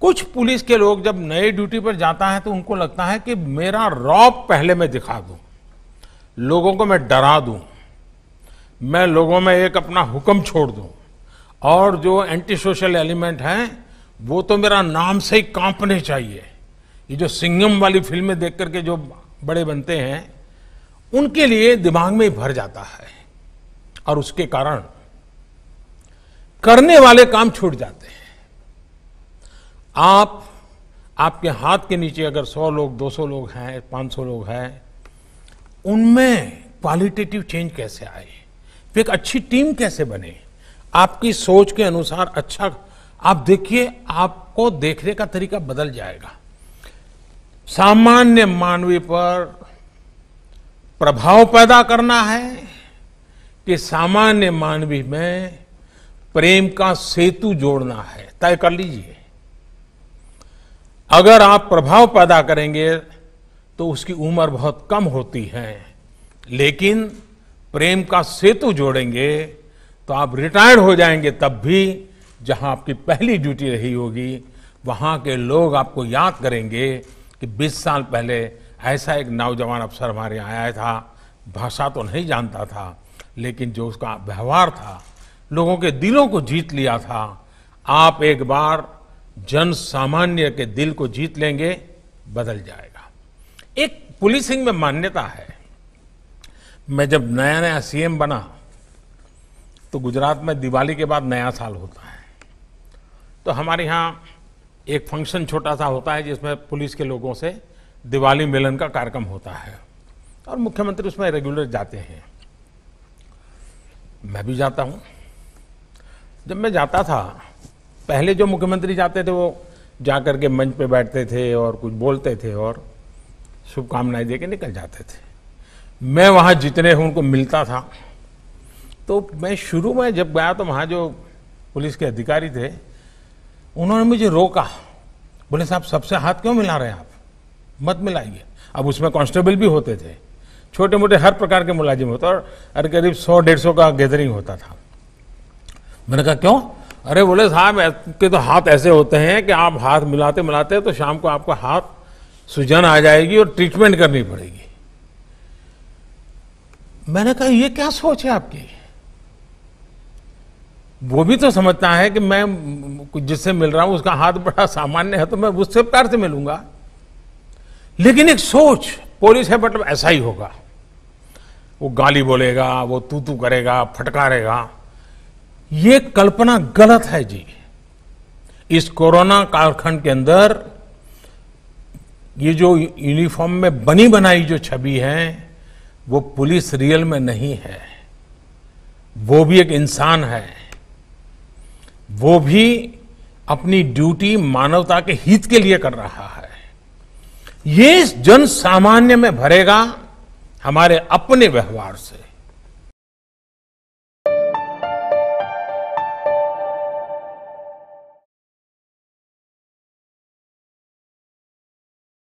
कुछ पुलिस के लोग जब नए ड्यूटी पर जाता है तो उनको लगता है कि मेरा रॉब पहले मैं दिखा दूं लोगों को मैं डरा दूं मैं लोगों में एक अपना हुक्म छोड़ दूं और जो एंटी सोशल एलिमेंट हैं वो तो मेरा नाम से ही कांपने चाहिए ये जो सिंगम वाली फिल्में देख करके जो बड़े बनते हैं उनके लिए दिमाग में भर जाता है और उसके कारण करने वाले काम छूट जाते हैं आप आपके हाथ के नीचे अगर 100 लोग 200 लोग हैं 500 लोग हैं उनमें क्वालिटेटिव चेंज कैसे आए फिर तो एक अच्छी टीम कैसे बने आपकी सोच के अनुसार अच्छा आप देखिए आपको देखने का तरीका बदल जाएगा सामान्य मानवी पर प्रभाव पैदा करना है कि सामान्य मानवी में प्रेम का सेतु जोड़ना है तय कर लीजिए अगर आप प्रभाव पैदा करेंगे तो उसकी उम्र बहुत कम होती है लेकिन प्रेम का सेतु जोड़ेंगे तो आप रिटायर्ड हो जाएंगे तब भी जहां आपकी पहली ड्यूटी रही होगी वहां के लोग आपको याद करेंगे कि 20 साल पहले ऐसा एक नौजवान अफसर हमारे यहाँ आया था भाषा तो नहीं जानता था लेकिन जो उसका व्यवहार था लोगों के दिलों को जीत लिया था आप एक बार जन सामान्य के दिल को जीत लेंगे बदल जाएगा एक पुलिसिंग में मान्यता है मैं जब नया नया सीएम बना तो गुजरात में दिवाली के बाद नया साल होता है तो हमारे यहाँ एक फंक्शन छोटा सा होता है जिसमें पुलिस के लोगों से दिवाली मिलन का कार्यक्रम होता है और मुख्यमंत्री उसमें रेगुलर जाते हैं मैं भी जाता हूँ जब मैं जाता था पहले जो मुख्यमंत्री जाते थे वो जा कर के मंच पे बैठते थे और कुछ बोलते थे और शुभकामनाएं दे के निकल जाते थे मैं वहाँ जितने उनको मिलता था तो मैं शुरू में जब गया तो वहाँ जो पुलिस के अधिकारी थे उन्होंने मुझे रोका बोले साहब सबसे हाथ क्यों मिला रहे हैं आप मत मिलाइए अब उसमें कांस्टेबल भी होते थे छोटे मोटे हर प्रकार के मुलाजिम होते और अरे करीब सौ डेढ़ सौ का गैदरिंग होता था मैंने कहा क्यों अरे बोले साहब के तो हाथ ऐसे होते हैं कि आप हाथ मिलाते मिलाते तो शाम को आपका हाथ सूजन आ जाएगी और ट्रीटमेंट करनी पड़ेगी मैंने कहा ये क्या सोच है आपकी वो भी तो समझता है कि मैं जिससे मिल रहा हूं उसका हाथ बड़ा सामान्य है तो मैं उससे प्यार से मिलूंगा लेकिन एक सोच पुलिस है मतलब ऐसा ही होगा वो गाली बोलेगा वो तू तू करेगा फटकारेगा ये कल्पना गलत है जी इस कोरोना कालखंड के अंदर ये जो यूनिफॉर्म में बनी बनाई जो छवि है वो पुलिस रियल में नहीं है वो भी एक इंसान है वो भी अपनी ड्यूटी मानवता के हित के लिए कर रहा है ये जन सामान्य में भरेगा हमारे अपने व्यवहार से